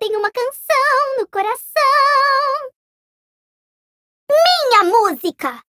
tem uma canção no coração. Minha música!